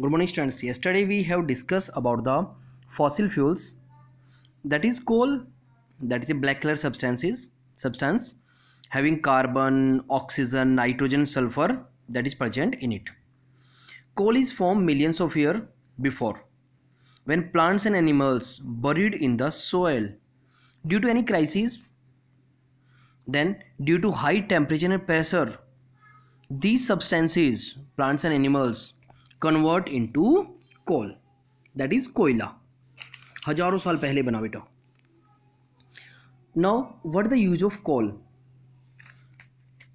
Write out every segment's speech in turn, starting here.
good morning students yesterday we have discussed about the fossil fuels that is coal that is a black color substances substance having carbon oxygen nitrogen sulfur that is present in it coal is formed millions of years before when plants and animals buried in the soil due to any crisis then due to high temperature and pressure these substances plants and animals convert into coal that is कोयला हजारों साल पहले बना बेटा now what the use of coal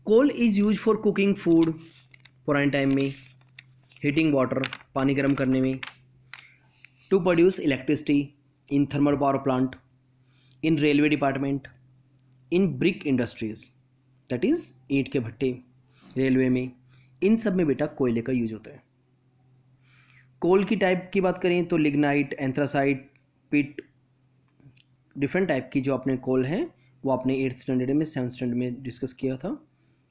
coal is use for cooking food पुराने time में heating water पानी गर्म करने में to produce electricity in thermal power plant in railway department in brick industries that is ईंट के भट्टे रेलवे में इन सब में बेटा कोयले का यूज होता है कोल की टाइप की बात करें तो lignite anthracite peat different type की जो अपने कोल हैं वो आपने एट्थ स्टैंडर्ड में सेवन स्टैंडर्ड में डिस्कस किया था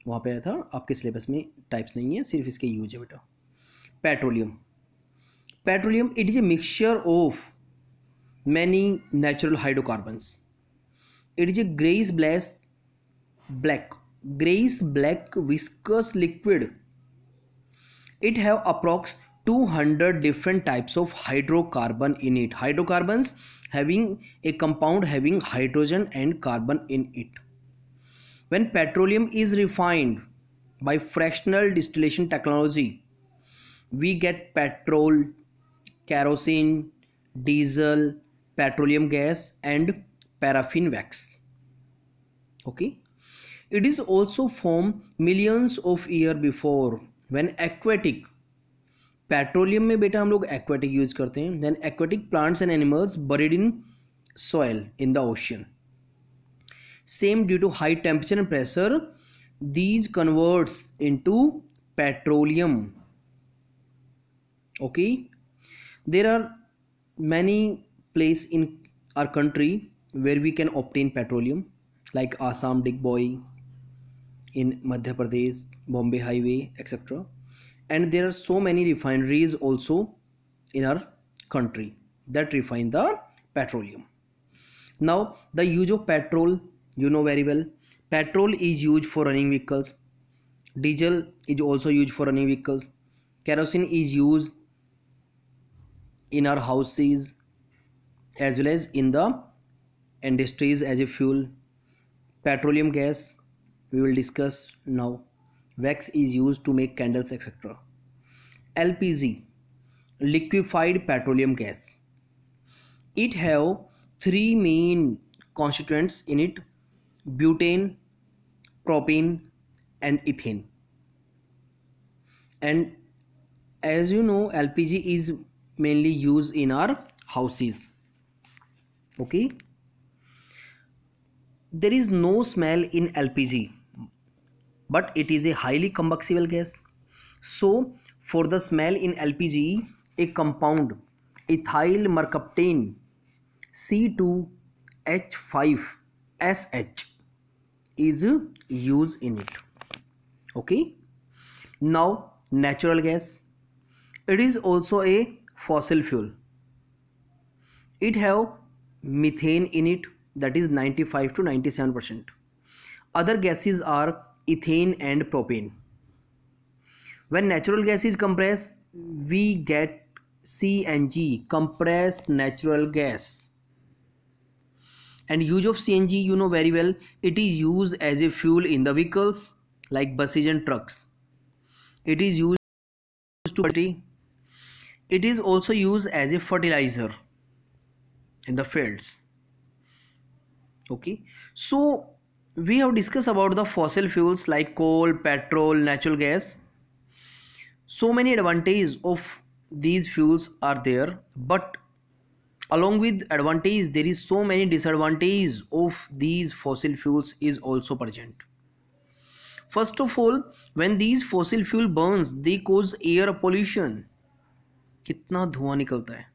वहाँ पे आया था आपके सिलेबस में टाइप्स नहीं है सिर्फ इसके यूज है बेटा petroleum petroleum it is a mixture of many natural hydrocarbons it is a greasy black black greasy black viscous liquid it have approx 200 different types of hydrocarbon in it hydrocarbons having a compound having hydrogen and carbon in it when petroleum is refined by fractional distillation technology we get petrol kerosene diesel petroleum gas and paraffin wax okay it is also formed millions of years before when aquatic petroleum में बेटा हम लोग aquatic use करते हैं then aquatic plants and animals buried in soil in the ocean same due to high temperature and pressure these converts in to petroleum okay there are many place in our country where we can obtain petroleum like Assam Digboi in Madhya Pradesh Bombay highway etcetera and there are so many refineries also in our country that refine the petroleum now the use of petrol you know very well petrol is used for running vehicles diesel is also used for running vehicles kerosene is used in our houses as well as in the industries as a fuel petroleum gas we will discuss now wax is used to make candles etc lpg liquefied petroleum gas it have three main constituents in it butane propane and ethane and as you know lpg is mainly used in our houses okay there is no smell in lpg but it is a highly combustible gas so for the smell in LPG, a compound ethyl mercaptane C2H5SH is used in it. Okay. Now natural gas. It is also a fossil fuel. It have methane in it that is 95 to 97 percent. Other gases are ethane and propane when natural gas is compressed we get CNG compressed natural gas and use of CNG you know very well it is used as a fuel in the vehicles like buses and trucks it is used to it is also used as a fertilizer in the fields okay so we have discussed about the fossil fuels like coal petrol natural gas so many advantages of these fuels are there but along with advantages there is so many disadvantages of these fossil fuels is also present first of all when these fossil fuel burns they cause air pollution कितना धुआं निकलता है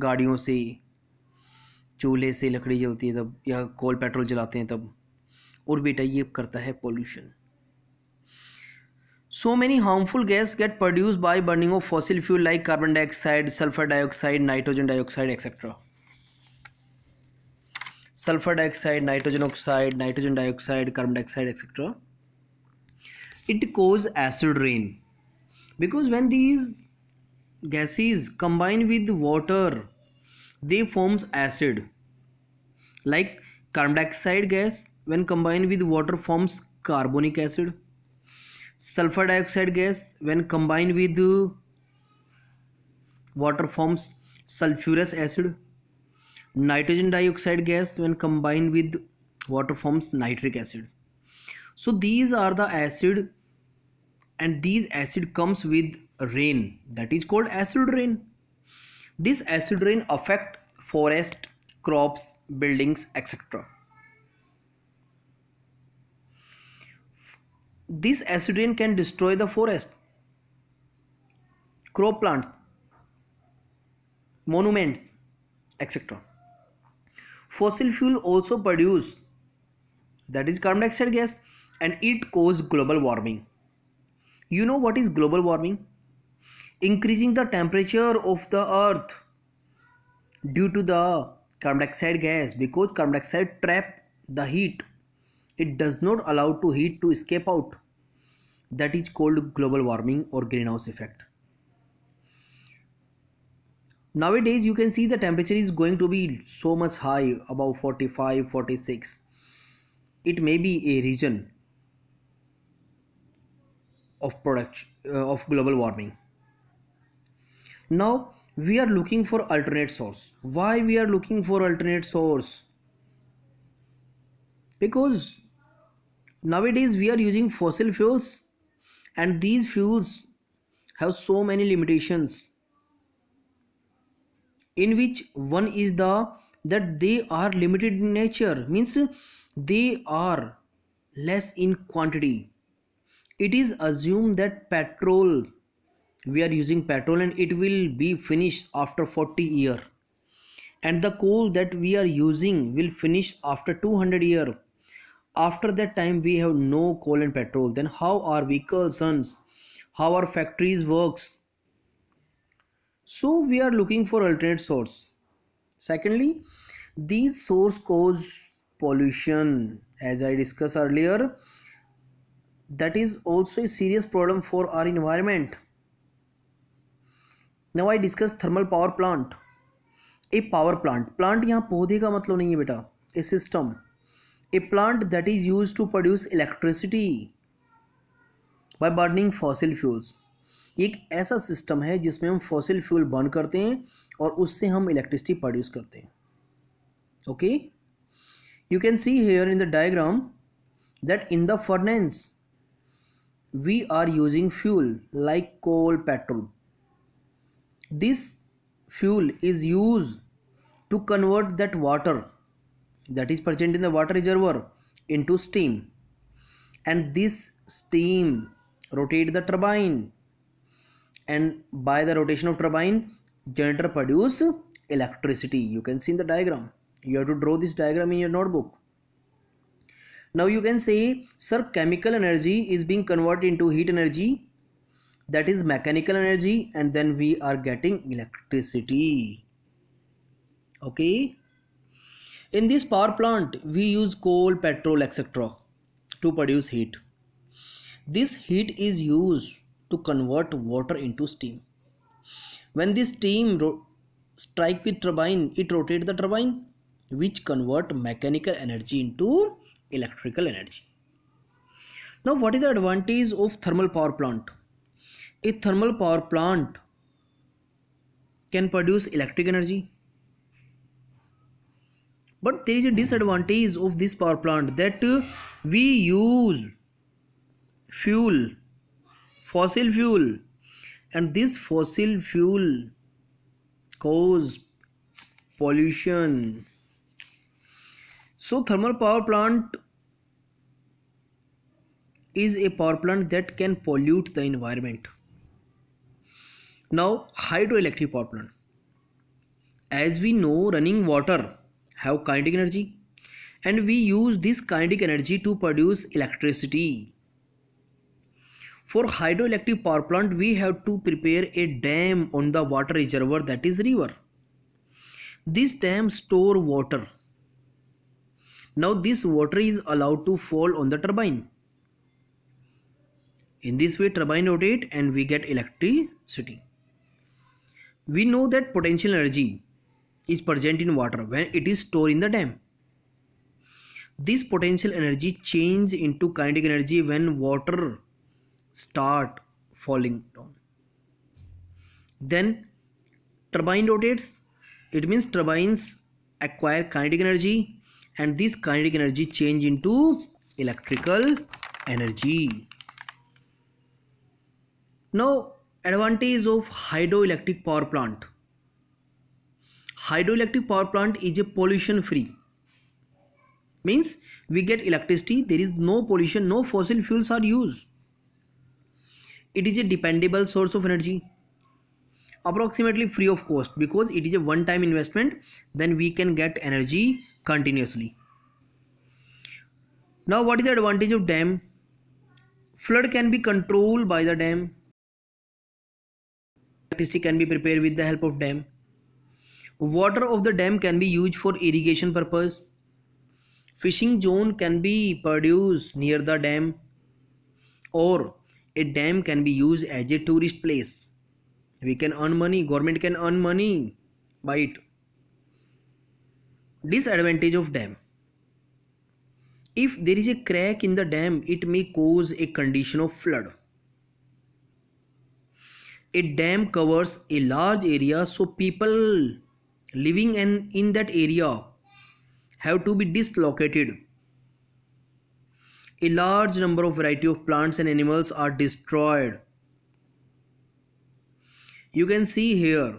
गाड़ियों से चूल्हे से लकड़ी जलती है तब या कोल पेट्रोल जलाते हैं तब और बेटा ये करता है pollution so many harmful gas get produce by burning of fossil fuel like carbon dioxide sulphur dioxide nitrogen dioxide etcetera sulphur dioxide nitrogen oxide nitrogen dioxide carbon dioxide etcetera it cause acid rain because when these gases combine with water they forms acid like carbon dioxide gas when combined with water forms carbonic acid sulfur dioxide gas when combined with water forms sulfurous acid nitrogen dioxide gas when combined with water forms nitric acid so these are the acid and these acid comes with rain that is called acid rain this acid rain affect forest crops buildings etc This acid rain can destroy the forest, crop plants, monuments, etc. Fossil fuel also produce that is carbon dioxide gas and it cause global warming. You know what is global warming? Increasing the temperature of the earth due to the carbon dioxide gas because carbon dioxide trap the heat it does not allow to heat to escape out that is called global warming or greenhouse effect nowadays you can see the temperature is going to be so much high about 45 46 it may be a region of product uh, of global warming now we are looking for alternate source why we are looking for alternate source because nowadays we are using fossil fuels and these fuels have so many limitations in which one is the that they are limited in nature means they are less in quantity it is assumed that petrol we are using petrol and it will be finished after 40 year and the coal that we are using will finish after 200 year after that time we have no coal and petrol then how our vehicles runs how our factories works so we are looking for alternate source secondly these source cause pollution as i discussed earlier that is also a serious problem for our environment now i discuss thermal power plant a power plant plant यहाँ पौधे का मतलब नहीं है बेटा a system a plant that is use to produce electricity by burning fossil fuels एक ऐसा system है जिसमें हम फॉसिल फ्यूल बर्न करते हैं और उससे हम इलेक्ट्रिसिटी प्रोड्यूस करते हैं okay you can see here in the diagram that in the furnace we are using fuel like coal petrol this fuel is use to convert that water that is present in the water reservoir into steam and this steam rotate the turbine and by the rotation of turbine generator produce electricity you can see in the diagram you have to draw this diagram in your notebook now you can say sir chemical energy is being converted into heat energy that is mechanical energy and then we are getting electricity okay in this power plant, we use coal, petrol, etc. to produce heat. This heat is used to convert water into steam. When this steam strike with turbine, it rotates the turbine which convert mechanical energy into electrical energy. Now what is the advantage of thermal power plant? A thermal power plant can produce electric energy but there is a disadvantage of this power plant that uh, we use fuel fossil fuel and this fossil fuel cause pollution so thermal power plant is a power plant that can pollute the environment now hydroelectric power plant as we know running water have kinetic energy and we use this kinetic energy to produce electricity. For hydroelectric power plant we have to prepare a dam on the water reservoir that is river. This dam store water. Now this water is allowed to fall on the turbine. In this way turbine rotate and we get electricity. We know that potential energy is present in water when it is stored in the dam. This potential energy changes into kinetic energy when water start falling down. Then turbine rotates. It means turbines acquire kinetic energy and this kinetic energy change into electrical energy. Now advantage of hydroelectric power plant hydroelectric power plant is a pollution free means we get electricity there is no pollution no fossil fuels are used it is a dependable source of energy approximately free of cost because it is a one time investment then we can get energy continuously now what is the advantage of dam flood can be controlled by the dam electricity can be prepared with the help of dam Water of the dam can be used for irrigation purpose. Fishing zone can be produced near the dam or a dam can be used as a tourist place. We can earn money, government can earn money by it. Disadvantage of dam. If there is a crack in the dam, it may cause a condition of flood. A dam covers a large area so people living and in that area have to be dislocated. A large number of variety of plants and animals are destroyed. You can see here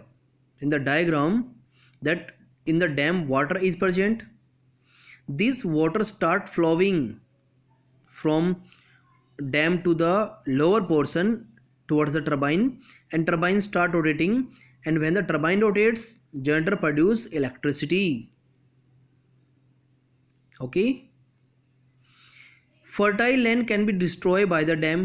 in the diagram that in the dam water is present. This water start flowing from dam to the lower portion towards the turbine and turbine start rotating and when the turbine rotates generator produce electricity okay fertile land can be destroyed by the dam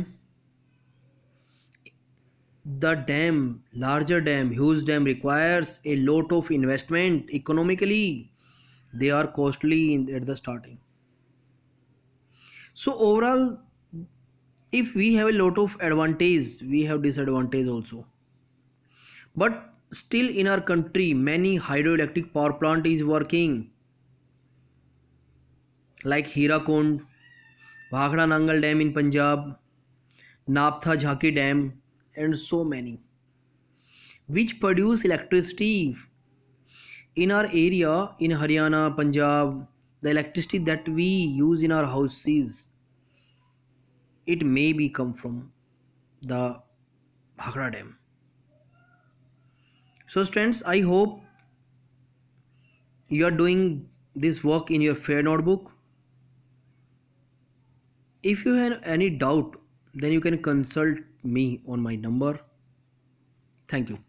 the dam larger dam huge dam requires a lot of investment economically they are costly in, at the starting so overall if we have a lot of advantage we have disadvantage also but still in our country many hydroelectric power plant is working like hirakund Bhakhra Nangal Dam in Punjab, Naptha Jhaki Dam and so many which produce electricity in our area in Haryana, Punjab the electricity that we use in our houses it may be come from the Bhakhra Dam so students i hope you are doing this work in your fair notebook if you have any doubt then you can consult me on my number thank you